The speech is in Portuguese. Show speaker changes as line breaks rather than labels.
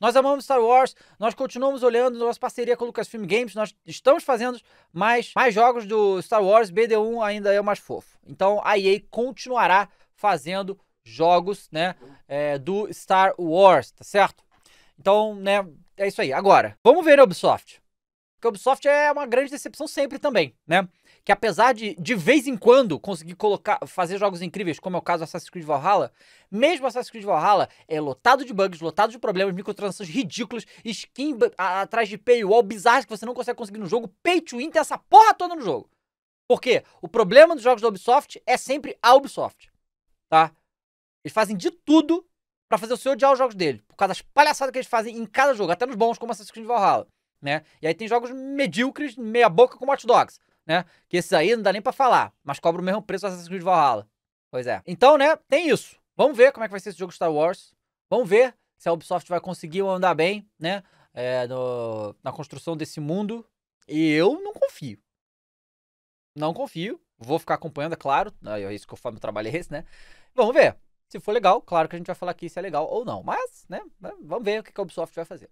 Nós amamos Star Wars, nós continuamos olhando nossa parceria com o Lucasfilm Games, nós estamos fazendo mais, mais jogos do Star Wars, BD1 ainda é o mais fofo. Então a EA continuará fazendo jogos, né, é, do Star Wars, tá certo? Então, né, é isso aí. Agora, vamos ver a Ubisoft. Porque a Ubisoft é uma grande decepção sempre também, né? que apesar de de vez em quando conseguir colocar, fazer jogos incríveis, como é o caso do Assassin's Creed Valhalla, mesmo Assassin's Creed Valhalla é lotado de bugs, lotado de problemas, microtransações ridículas, skin atrás de paywall bizarras que você não consegue conseguir no jogo, pay to win tem essa porra toda no jogo. Porque o problema dos jogos da Ubisoft é sempre a Ubisoft, tá? Eles fazem de tudo para fazer o seu odiar os jogos dele, por causa das palhaçadas que eles fazem em cada jogo, até nos bons como Assassin's Creed Valhalla, né? E aí tem jogos medíocres, meia boca como Hot Dogs né? Que esses aí não dá nem para falar, mas cobra o mesmo preço do Assassin's Creed Valhalla. Pois é. Então, né, tem isso. Vamos ver como é que vai ser esse jogo Star Wars. Vamos ver se a Ubisoft vai conseguir andar bem, né? É, no, na construção desse mundo. E eu não confio. Não confio. Vou ficar acompanhando, é claro. Ah, é isso que eu meu trabalho é esse, né? Vamos ver. Se for legal, claro que a gente vai falar aqui se é legal ou não. Mas, né? Vamos ver o que a Ubisoft vai fazer.